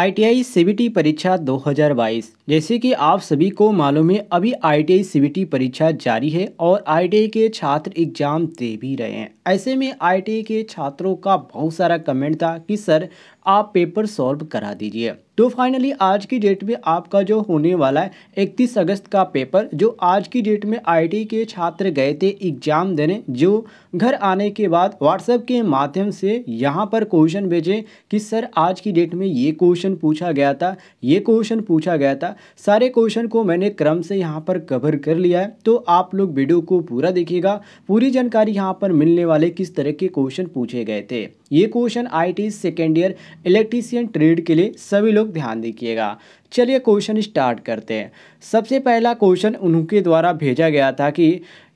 ITI CBT परीक्षा 2022 जैसे कि आप सभी को मालूम है अभी आईटीआई सीबीटी परीक्षा जारी है और आईटीआई के छात्र एग्जाम दे भी रहे हैं ऐसे में आईटीआई के छात्रों का बहुत सारा कमेंट था कि सर आप पेपर सॉल्व करा दीजिए तो फाइनली आज की डेट में आपका जो होने वाला है 31 अगस्त का पेपर जो आज की डेट में आईटी के छात्र गए थे एग्जाम देने जो घर आने के बाद व्हाट्सएप के माध्यम से यहाँ पर क्वेश्चन भेजे कि सर आज की डेट में ये क्वेश्चन पूछा गया था ये क्वेश्चन पूछा गया था सारे क्वेश्चन को मैंने क्रम से यहाँ पर कवर कर लिया है तो आप लोग वीडियो को पूरा देखिएगा पूरी जानकारी यहाँ पर मिलने वाले किस तरह के क्वेश्चन पूछे गए थे ये question IT second year electrician trade के लिए सभी लोग ध्यान दीजिएगा चलिए क्वेश्चन स्टार्ट करते हैं सबसे पहला क्वेश्चन उनके द्वारा भेजा गया था कि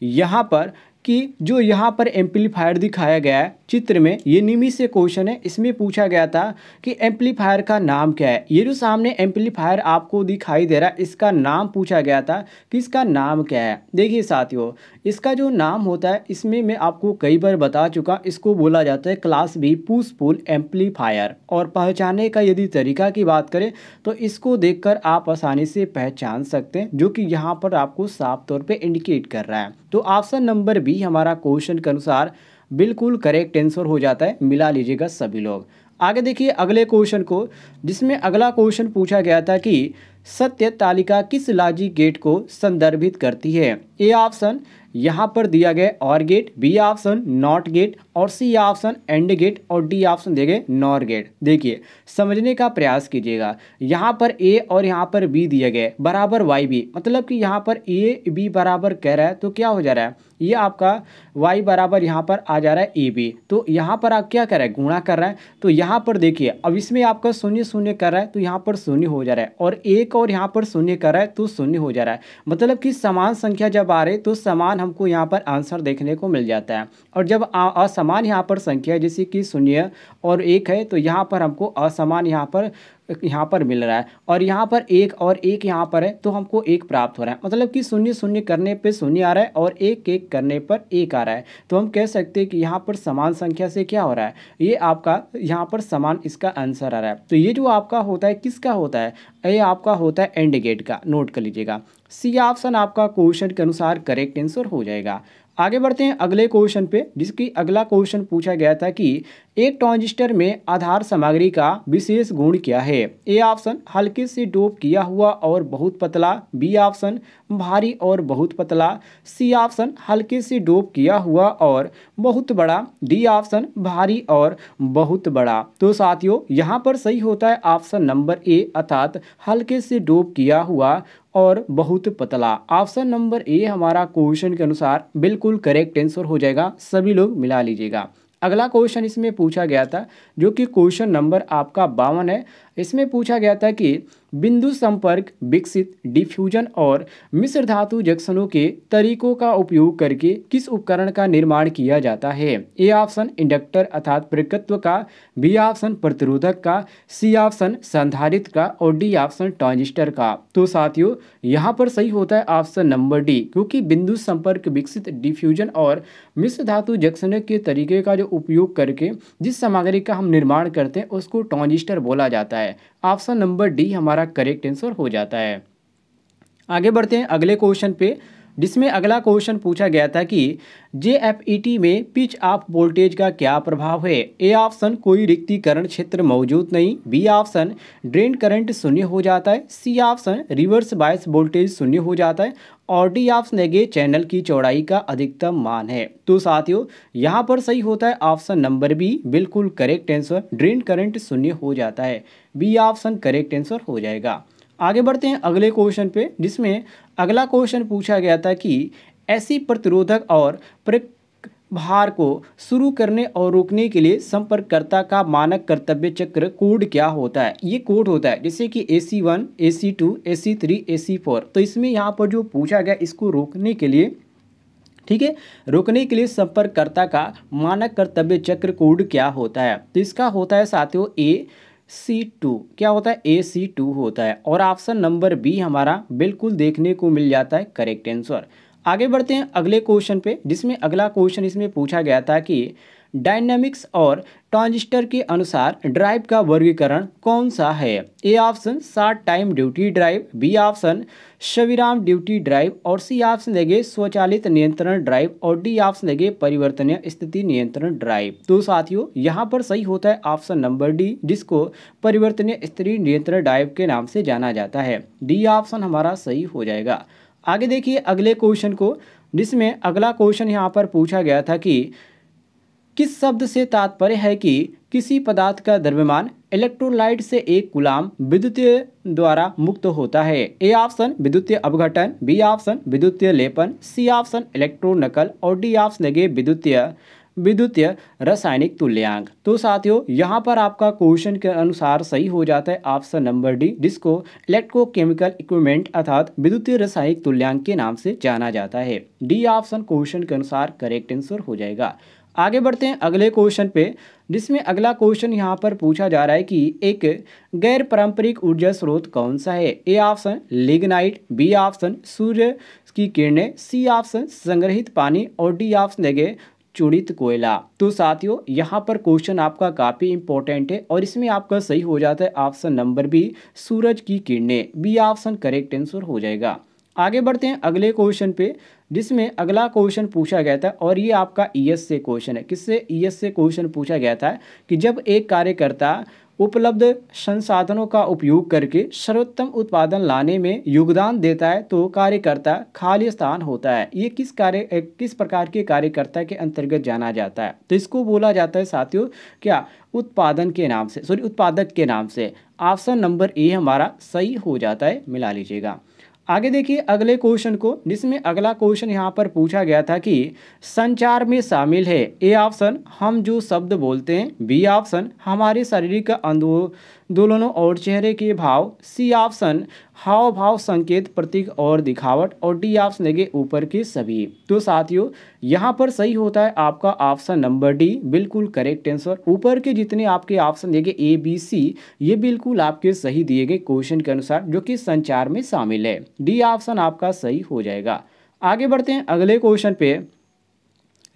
यहाँ पर कि जो यहाँ पर एम्पलीफायर दिखाया गया है चित्र में ये निमी से क्वेश्चन है इसमें पूछा गया था कि एम्पलीफायर का नाम क्या है ये जो सामने एम्पलीफायर आपको दिखाई दे रहा है इसका नाम पूछा गया था कि इसका नाम क्या है देखिए साथियों इसका जो नाम होता है इसमें मैं आपको कई बार बता चुका इसको बोला जाता है क्लास बी पूसपुल एम्पलीफायर और पहचाने का यदि तरीका की बात करें तो इसको देख आप आसानी से पहचान सकते हैं जो कि यहाँ पर आपको साफ तौर पर इंडिकेट कर रहा है तो ऑप्शन नंबर बी भी हमारा क्वेश्चन के अनुसार बिल्कुल करेक्ट आंसर हो जाता है मिला लीजिएगा सभी लोग आगे देखिए अगले क्वेश्चन को जिसमें अगला क्वेश्चन पूछा गया था कि सत्य तालिका किस लॉजिक गेट को संदर्भित करती है ए ऑप्शन यहाँ पर दिया गया और gate B option not gate और सी ऑप्शन एंड गेट और डी ऑप्शन दिए गए नॉर गेट देखिए समझने का प्रयास कीजिएगा यहाँ पर ए और यहाँ पर बी दिया गया बराबर वाई बी मतलब कि यहाँ पर ए बी बराबर कह रहा है तो क्या हो जा रहा है ये आपका वाई बराबर यहाँ पर आ जा रहा है ए बी तो यहाँ पर आप क्या कर रहे हैं गुणा कर रहे है तो यहाँ पर देखिए अब इसमें आपका शून्य शून्य कर रहा है तो यहाँ पर शून्य हो जा रहा है और एक का और यहाँ पर शून्य कर रहा है तो शून्य हो जा रहा है मतलब कि समान संख्या जब आ रही तो समान हमको यहाँ पर आंसर देखने को मिल जाता है और जब असमान यहाँ पर संख्या जैसे कि शून्य और एक है तो यहाँ पर हमको असमान यहाँ पर यहाँ पर मिल रहा है और यहाँ पर एक और एक यहाँ पर है तो हमको एक प्राप्त हो रहा है मतलब कि शून्य शून्य करने पर शून्य आ रहा है और एक एक करने पर एक आ रहा है तो हम कह सकते हैं कि यहाँ पर समान संख्या से क्या हो रहा है ये आपका यहाँ पर समान इसका आंसर आ रहा है तो ये जो आपका होता है किसका होता है ये आपका होता है एंड गेट का नोट कर लीजिएगा सी ऑप्शन आपका क्वेश्चन के अनुसार करेक्ट आंसर हो जाएगा आगे बढ़ते हैं अगले क्वेश्चन पे जिसकी अगला क्वेश्चन पूछा गया था कि एक ट्रांजिस्टर में आधार सामग्री का विशेष गुण क्या है ए ऑप्शन हल्के से डोप किया हुआ और बहुत पतला बी ऑप्शन भारी और बहुत पतला सी ऑप्शन हल्के से डोप किया हुआ और बहुत बड़ा डी ऑप्शन भारी और बहुत बड़ा तो साथियों यहाँ पर सही होता है ऑप्शन नंबर ए अर्थात हल्के से डोप किया हुआ और बहुत पतला ऑप्शन नंबर ए हमारा क्वेश्चन के अनुसार बिल्कुल करेक्ट आंसर हो जाएगा सभी लोग मिला लीजिएगा अगला क्वेश्चन इसमें पूछा गया था जो कि क्वेश्चन नंबर आपका बावन है इसमें पूछा गया था कि बिंदु संपर्क विकसित डिफ्यूजन और मिश्र धातु जंक्शनों के तरीकों का उपयोग करके किस उपकरण का निर्माण किया जाता है ए ऑप्शन इंडक्टर अर्थात प्रकृत्व का बी ऑप्शन प्रतिरोधक का सी ऑप्शन संधारित का और डी ऑप्शन ट्रांजिस्टर का तो साथियों यहाँ पर सही होता है ऑप्शन नंबर डी क्योंकि बिंदु संपर्क विकसित डिफ्यूजन और मिश्र धातु जंक्शनों के तरीके का जो उपयोग करके जिस सामग्री का हम निर्माण करते हैं उसको ट्रांजिस्टर बोला जाता है ऑप्शन नंबर डी हमारा हमारा करेक्ट आंसर हो जाता है आगे बढ़ते हैं अगले क्वेश्चन पे जिसमें अगला क्वेश्चन पूछा गया था कि जे में पिच ऑफ वोल्टेज का क्या प्रभाव है ए ऑप्शन कोई रिक्तिकरण क्षेत्र मौजूद नहीं बी ऑप्शन ड्रेन करंट शून्य हो जाता है C option reverse bias voltage शून्य हो जाता है और डी ऑप्शन है चैनल की चौड़ाई का अधिकतम मान है तो साथियों यहाँ पर सही होता है ऑप्शन नंबर बी बिल्कुल करेक्ट आंसर ड्रेन करंट शून्य हो जाता है बी ऑप्शन करेक्ट आंसर हो जाएगा आगे बढ़ते हैं अगले क्वेश्चन पे जिसमें अगला क्वेश्चन पूछा गया था कि ऐसी प्रतिरोधक और प्रभार को शुरू करने और रोकने के लिए संपर्ककर्ता का मानक कर्तव्य चक्र कोड क्या होता है ये कोड होता है जैसे कि A C one A C two A C three A C four तो इसमें यहाँ पर जो पूछा गया इसको रोकने के लिए ठीक है रोकने के लिए संपर्ककर्ता का मानक कर्तव्य चक्र कोड क्या होता है तो इसका होता है साथियों ए सी टू क्या होता है ए सी टू होता है और ऑप्शन नंबर बी हमारा बिल्कुल देखने को मिल जाता है करेक्ट आंसर आगे बढ़ते हैं अगले क्वेश्चन पे जिसमें अगला क्वेश्चन इसमें पूछा गया था कि डायनेमिक्स और ट्रांजिस्टर के अनुसार ड्राइव का वर्गीकरण कौन सा है A option short time duty drive B option शविराम ड्यूटी ड्राइव और सी ऑप्शन देंगे स्वचालित नियंत्रण ड्राइव और डी ऑप्शन देंगे परिवर्तनीय स्थिति नियंत्रण ड्राइव तो साथियों यहाँ पर सही होता है ऑप्शन नंबर डी जिसको परिवर्तनीय स्थिति नियंत्रण ड्राइव के नाम से जाना जाता है डी ऑप्शन हमारा सही हो जाएगा आगे देखिए अगले क्वेश्चन को जिसमें अगला क्वेश्चन यहाँ पर पूछा गया था कि किस शब्द से तात्पर्य है कि किसी पदार्थ का द्रव्यमान इलेक्ट्रोलाइट से एक गुलाम विद्युतीय द्वारा मुक्त होता है ए ऑप्शन विद्युतीय अवघटन बी ऑप्शन विद्युतीय लेपन सी ऑप्शन इलेक्ट्रो नकल और डी ऑप्शन लगे विद्युतीय विद्युतीय रासायनिक तुल्यांक तो साथियों यहाँ पर आपका क्वेश्चन के अनुसार सही हो जाता है ऑप्शन नंबर डी जिसको इलेक्ट्रोकेमिकल इक्विपमेंट अर्थात विद्युतीय रासायनिक तुल्यांक के नाम से जाना जाता है डी ऑप्शन क्वेश्चन के अनुसार करेक्ट आंसर हो जाएगा आगे बढ़ते हैं अगले क्वेश्चन पे जिसमें अगला क्वेश्चन यहाँ पर पूछा जा रहा है कि एक गैर पारंपरिक ऊर्जा स्रोत कौन सा है A option lignite B option सूर्य की किरणें सी ऑप्शन संग्रहित पानी और डी ऑप्शन देंगे चूड़ित कोयला तो साथियों यहाँ पर क्वेश्चन आपका काफ़ी इंपॉर्टेंट है और इसमें आपका सही हो जाता है ऑप्शन नंबर बी सूरज की किरणें बी ऑप्शन करेक्ट आंसर हो जाएगा आगे बढ़ते हैं अगले क्वेश्चन पे जिसमें अगला क्वेश्चन पूछा गया था और ये आपका ईएस e से क्वेश्चन है किससे ईएस e से क्वेश्चन पूछा गया था कि जब एक कार्यकर्ता उपलब्ध संसाधनों का उपयोग करके सर्वोत्तम उत्पादन लाने में योगदान देता है तो कार्यकर्ता खाली स्थान होता है ये किस कार्य किस प्रकार के कार्यकर्ता के अंतर्गत जाना जाता है तो इसको बोला जाता है साथियों क्या उत्पादन के नाम से सॉरी उत्पादक के नाम से ऑप्शन नंबर ए हमारा सही हो जाता है मिला लीजिएगा आगे देखिए अगले क्वेश्चन को जिसमें अगला क्वेश्चन यहाँ पर पूछा गया था कि संचार में शामिल है ए ऑप्शन हम जो शब्द बोलते हैं बी ऑप्शन हमारे शारीरिक का अंदो दोनों और चेहरे के भाव सी ऑप्शन हाव भाव संकेत प्रतीक और दिखावट और डी ऑप्शन लगे ऊपर के सभी तो साथियों यहाँ पर सही होता है आपका ऑप्शन नंबर डी बिल्कुल करेक्ट आंसर ऊपर के जितने आपके ऑप्शन दिए गए ए बी सी ये बिल्कुल आपके सही दिए गए क्वेश्चन के अनुसार जो कि संचार में शामिल है डी ऑप्शन आपका सही हो जाएगा आगे बढ़ते हैं अगले क्वेश्चन पे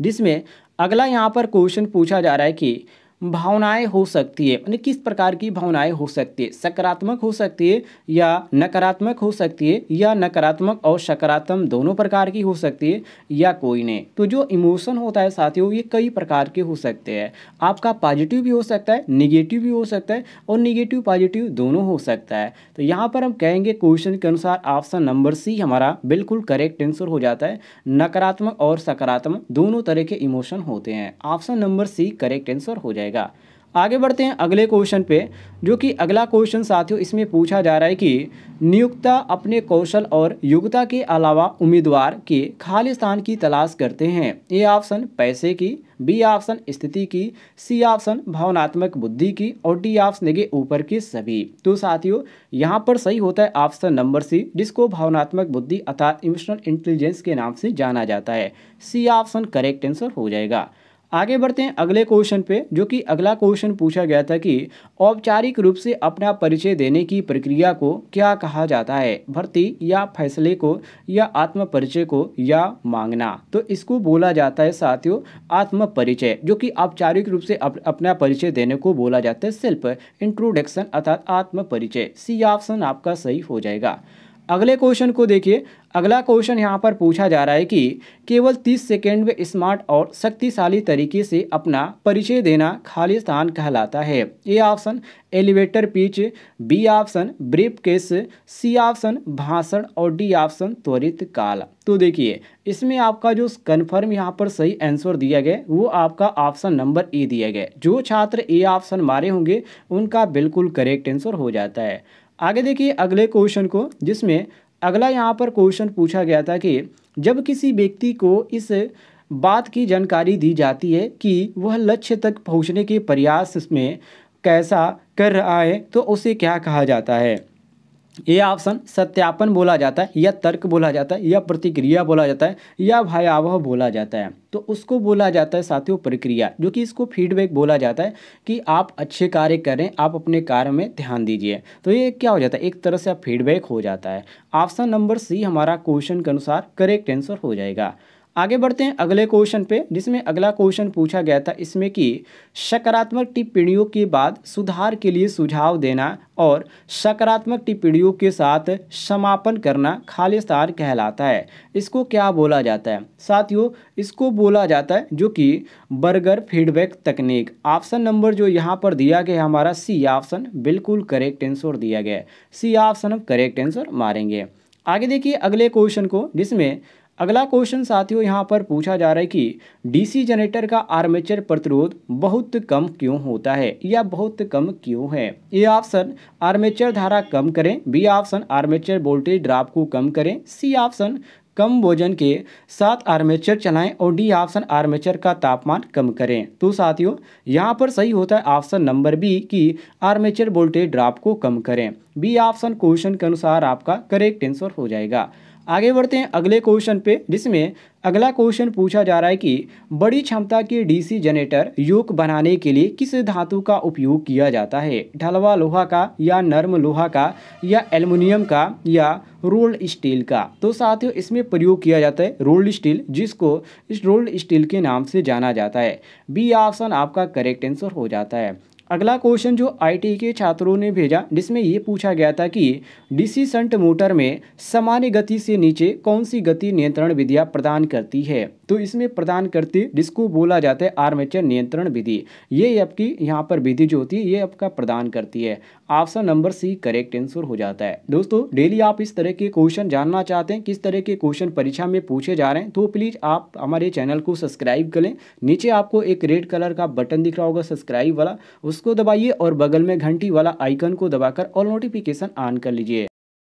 जिसमें अगला यहाँ पर क्वेश्चन पूछा जा रहा है कि भावनाएं हो सकती है यानी किस प्रकार की भावनाएं हो सकती है सकारात्मक हो सकती है या नकारात्मक हो सकती है या नकारात्मक और सकारात्मक दोनों प्रकार की हो सकती है या कोई नहीं तो जो इमोशन होता है साथियों ये कई प्रकार के हो सकते हैं आपका पॉजिटिव भी हो सकता है निगेटिव भी हो सकता है और निगेटिव पॉजिटिव दोनों हो सकता है तो यहाँ पर हम कहेंगे क्वेश्चन के अनुसार ऑप्शन नंबर सी हमारा बिल्कुल करेक्ट आंसर हो जाता है नकारात्मक और सकारात्मक दोनों तरह के इमोशन होते हैं option number C correct answer हो जाएगा जाएगा आगे बढ़ते हैं अगले क्वेश्चन पे जो कि अगला क्वेश्चन साथियों इसमें पूछा जा रहा है कि नियुक्ता अपने कौशल और योग्यता के अलावा उम्मीदवार के खाली स्थान की तलाश करते हैं ए ऑप्शन पैसे की बी ऑप्शन स्थिति की सी ऑप्शन भावनात्मक बुद्धि की और डी ऑप्शन के ऊपर की सभी तो साथियों यहाँ पर सही होता है ऑप्शन नंबर सी जिसको भावनात्मक बुद्धि अर्थात इमोशनल इंटेलिजेंस के नाम से जाना जाता है सी ऑप्शन करेक्ट आंसर हो जाएगा आगे बढ़ते हैं अगले क्वेश्चन पे जो कि अगला क्वेश्चन पूछा गया था कि औपचारिक रूप से अपना परिचय देने की प्रक्रिया को क्या कहा जाता है भर्ती या फैसले को या आत्म परिचय को या मांगना तो इसको बोला जाता है साथियों आत्म परिचय जो कि औपचारिक रूप से अप, अपना परिचय देने को बोला जाता है सेल्फ इंट्रोडक्शन अर्थात आत्म परिचय सी ऑप्शन आपका सही हो जाएगा अगले क्वेश्चन को देखिए अगला क्वेश्चन यहाँ पर पूछा जा रहा है कि केवल 30 सेकेंड में स्मार्ट और शक्तिशाली तरीके से अपना परिचय देना खाली स्थान कहलाता है A option elevator pitch B option briefcase C option भाषण और डी ऑप्शन त्वरित काल तो देखिए इसमें आपका जो कन्फर्म यहाँ पर सही आंसर दिया गया वो आपका ऑप्शन नंबर ए दिया गया जो छात्र ए ऑप्शन मारे होंगे उनका बिल्कुल करेक्ट आंसर हो जाता है आगे देखिए अगले क्वेश्चन को जिसमें अगला यहाँ पर क्वेश्चन पूछा गया था कि जब किसी व्यक्ति को इस बात की जानकारी दी जाती है कि वह लक्ष्य तक पहुँचने के प्रयास में कैसा कर रहा है तो उसे क्या कहा जाता है ये ऑप्शन सत्यापन बोला जाता है या तर्क बोला जाता है या प्रतिक्रिया बोला जाता है या भयावह बोला जाता है तो उसको बोला जाता है साथियों प्रक्रिया जो कि इसको फीडबैक बोला जाता है कि आप अच्छे कार्य करें आप अपने कार्य में ध्यान दीजिए तो ये क्या हो जाता है एक तरह से फीडबैक हो जाता है ऑप्शन नंबर सी हमारा क्वेश्चन के अनुसार करेक्ट आंसर हो जाएगा आगे बढ़ते हैं अगले क्वेश्चन पे जिसमें अगला क्वेश्चन पूछा गया था इसमें कि सकारात्मक टिप्पणियों के बाद सुधार के लिए सुझाव देना और सकारात्मक टिप्पणियों के साथ समापन करना खालिस्तार कहलाता है इसको क्या बोला जाता है साथियों इसको बोला जाता है जो कि बर्गर फीडबैक तकनीक ऑप्शन नंबर जो यहाँ पर दिया गया हमारा सी ऑप्शन बिल्कुल करेक्ट आंसर दिया गया सी ऑप्शन हम करेक्ट आंसर मारेंगे आगे देखिए अगले क्वेश्चन को जिसमें अगला क्वेश्चन साथियों यहाँ पर पूछा जा रहा है कि डीसी जनरेटर का आर्मेचर प्रतिरोध बहुत कम क्यों होता है या बहुत कम क्यों है ए ऑप्शन आर्मेचर धारा कम करें B option armature voltage drop को कम करें सी ऑप्शन कम वजन के साथ आर्मेचर चलाएं और डी ऑप्शन आर्मेचर का तापमान कम करें तो साथियों यहाँ पर सही होता है ऑप्शन नंबर बी कि आर्मेचर वोल्टेज ड्राप को कम करें बी ऑप्शन क्वेश्चन के अनुसार आपका करेक्ट आंसर हो जाएगा आगे बढ़ते हैं अगले क्वेश्चन पे जिसमें अगला क्वेश्चन पूछा जा रहा है कि बड़ी क्षमता के डीसी जनरेटर योग बनाने के लिए किस धातु का उपयोग किया जाता है ढलवा लोहा का या नर्म लोहा का या एल्युमिनियम का या रोल्ड स्टील का तो साथियों इसमें प्रयोग किया जाता है रोल्ड स्टील जिसको इस रोल्ड स्टील के नाम से जाना जाता है बी ऑप्शन आपका करेक्ट आंसर हो जाता है अगला क्वेश्चन जो आईटी के छात्रों ने भेजा जिसमें ये पूछा गया था कि डीसी संट मोटर में सामान्य गति से नीचे कौन सी गति नियंत्रण विधियाँ प्रदान करती है तो इसमें प्रदान करती जिसको बोला जाता है आर्मेचर नियंत्रण विधि ये आपकी यहाँ पर विधि जो होती है ये आपका प्रदान करती है option number C correct answer हो जाता है दोस्तों डेली आप इस तरह के क्वेश्चन जानना चाहते हैं किस तरह के क्वेश्चन परीक्षा में पूछे जा रहे हैं तो प्लीज़ आप हमारे चैनल को सब्सक्राइब करें नीचे आपको एक रेड कलर का बटन दिख रहा होगा सब्सक्राइब वाला उसको दबाइए और बगल में घंटी वाला आइकन को दबाकर ऑल नोटिफिकेशन ऑन कर लीजिए